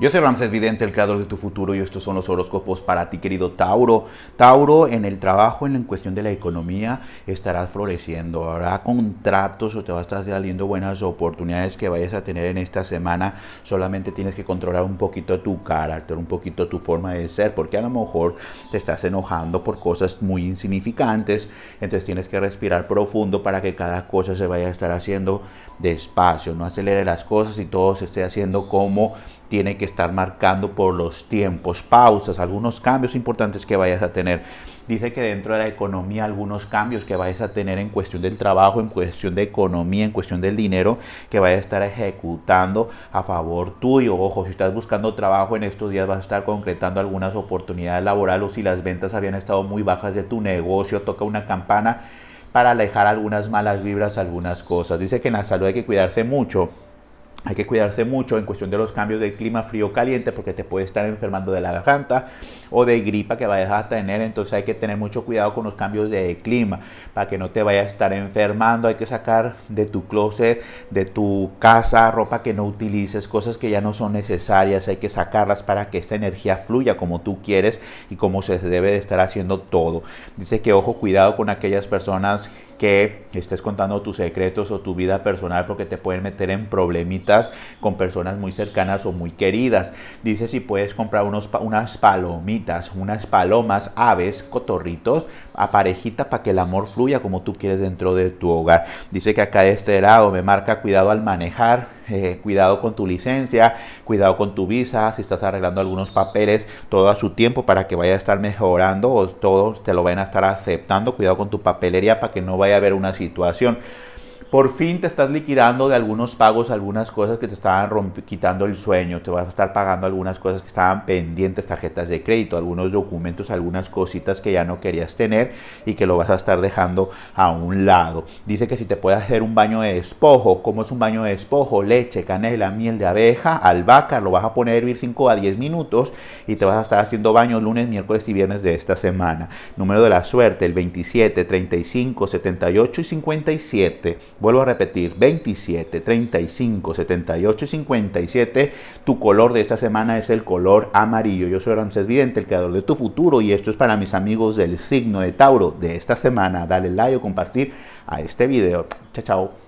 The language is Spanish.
Yo soy Ramses Vidente, el creador de tu futuro, y estos son los horóscopos para ti, querido Tauro. Tauro, en el trabajo, en la cuestión de la economía, estarás floreciendo. Habrá contratos o te va a estar saliendo buenas oportunidades que vayas a tener en esta semana. Solamente tienes que controlar un poquito tu carácter, un poquito tu forma de ser, porque a lo mejor te estás enojando por cosas muy insignificantes. Entonces tienes que respirar profundo para que cada cosa se vaya a estar haciendo despacio. No acelere las cosas y todo se esté haciendo como tiene que estar marcando por los tiempos, pausas, algunos cambios importantes que vayas a tener. Dice que dentro de la economía algunos cambios que vayas a tener en cuestión del trabajo, en cuestión de economía, en cuestión del dinero que vayas a estar ejecutando a favor tuyo. Ojo, si estás buscando trabajo en estos días vas a estar concretando algunas oportunidades laborales o si las ventas habían estado muy bajas de tu negocio, toca una campana para alejar algunas malas vibras, algunas cosas. Dice que en la salud hay que cuidarse mucho hay que cuidarse mucho en cuestión de los cambios de clima frío-caliente o porque te puede estar enfermando de la garganta o de gripa que vayas a tener. Entonces hay que tener mucho cuidado con los cambios de clima para que no te vayas a estar enfermando. Hay que sacar de tu closet, de tu casa, ropa que no utilices, cosas que ya no son necesarias. Hay que sacarlas para que esta energía fluya como tú quieres y como se debe de estar haciendo todo. Dice que ojo, cuidado con aquellas personas que estés contando tus secretos o tu vida personal porque te pueden meter en problemitas con personas muy cercanas o muy queridas. Dice si puedes comprar unos, unas palomitas, unas palomas, aves, cotorritos, a parejita para que el amor fluya como tú quieres dentro de tu hogar. Dice que acá de este lado me marca cuidado al manejar, eh, cuidado con tu licencia, cuidado con tu visa, si estás arreglando algunos papeles, todo a su tiempo para que vaya a estar mejorando o todos te lo vayan a estar aceptando, cuidado con tu papelería para que no vaya a haber una situación por fin te estás liquidando de algunos pagos, algunas cosas que te estaban quitando el sueño, te vas a estar pagando algunas cosas que estaban pendientes, tarjetas de crédito, algunos documentos, algunas cositas que ya no querías tener y que lo vas a estar dejando a un lado. Dice que si te puedes hacer un baño de despojo, ¿cómo es un baño de despojo? Leche, canela, miel de abeja, albahaca, lo vas a poner a hervir 5 a 10 minutos y te vas a estar haciendo baño lunes, miércoles y viernes de esta semana. Número de la suerte, el 27, 35, 78 y 57. Vuelvo a repetir, 27, 35, 78 y 57. Tu color de esta semana es el color amarillo. Yo soy Ramses Vidente, el creador de tu futuro y esto es para mis amigos del signo de Tauro de esta semana. Dale like o compartir a este video. Chao, chao.